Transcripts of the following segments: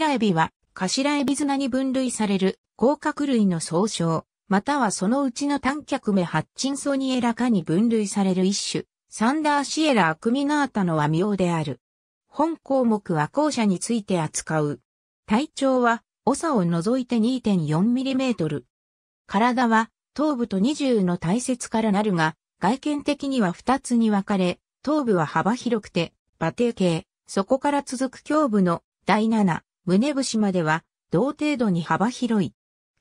ラエビは、頭エビ綱に分類される、甲殻類の総称、またはそのうちの短脚目ハッチンソニエラ科に分類される一種、サンダーシエラアクミナータの和名である。本項目は校舎について扱う。体長は、長を除いて 2.4mm。体は、頭部と20の体節からなるが、外見的には2つに分かれ、頭部は幅広くて、馬蹄形、そこから続く胸部の第7、胸節までは同程度に幅広い。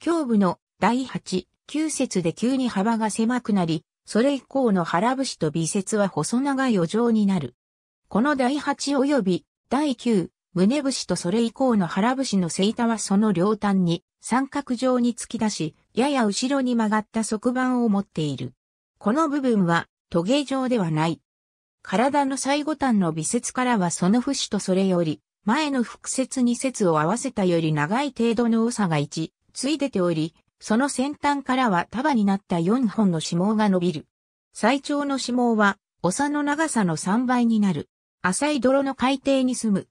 胸部の第8、9節で急に幅が狭くなり、それ以降の腹節と微節は細長い余剰になる。この第8及び第9、胸節とそれ以降の腹節の背板はその両端に三角状に突き出し、やや後ろに曲がった側板を持っている。この部分はトゲ状ではない。体の最後端の微節からはその節とそれより前の複節に節を合わせたより長い程度の多さが1、ついでており、その先端からは束になった4本の指紋が伸びる。最長の指紋は、長の長さの3倍になる。浅い泥の海底に住む。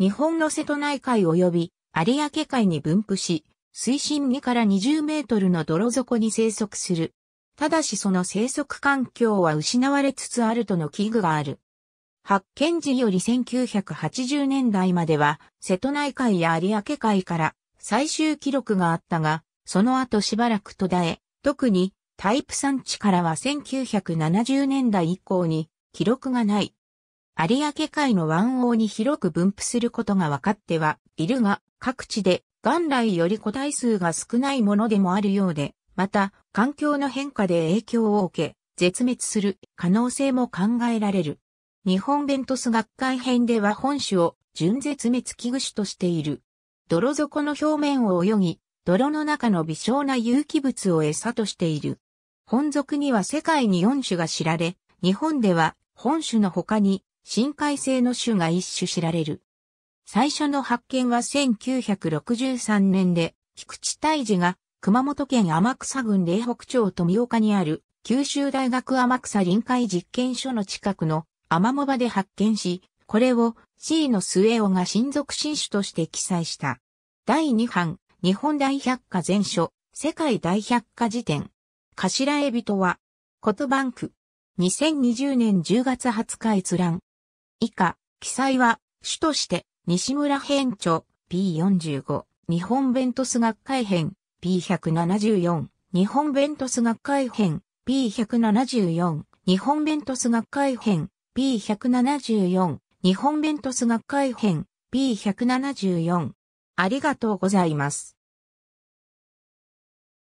日本の瀬戸内海及び有明海に分布し、水深2から20メートルの泥底に生息する。ただしその生息環境は失われつつあるとの危惧がある。発見時より1980年代までは、瀬戸内海や有明海から最終記録があったが、その後しばらく途絶え、特にタイプ産地からは1970年代以降に記録がない。有明海の湾王に広く分布することが分かってはいるが、各地で元来より個体数が少ないものでもあるようで、また環境の変化で影響を受け、絶滅する可能性も考えられる。日本ベントス学会編では本種を純絶滅危惧種としている。泥底の表面を泳ぎ、泥の中の微小な有機物を餌としている。本属には世界に4種が知られ、日本では本種の他に深海性の種が1種知られる。最初の発見は1963年で、菊池大治が熊本県天草郡霊北町富岡にある九州大学天草臨海実験所の近くのアマモ場で発見し、これを C の末尾が親族新種として記載した。第2版、日本大百科全書、世界大百科辞典。頭エビとは、コトバンク。2020年10月20日閲覧。以下、記載は、主として、西村編著 P45、日本ベントス学会編 P174、日本ベントス学会編 P174、日本ベントス学会編 P174 日本弁トス学会編 P174 ありがとうございます。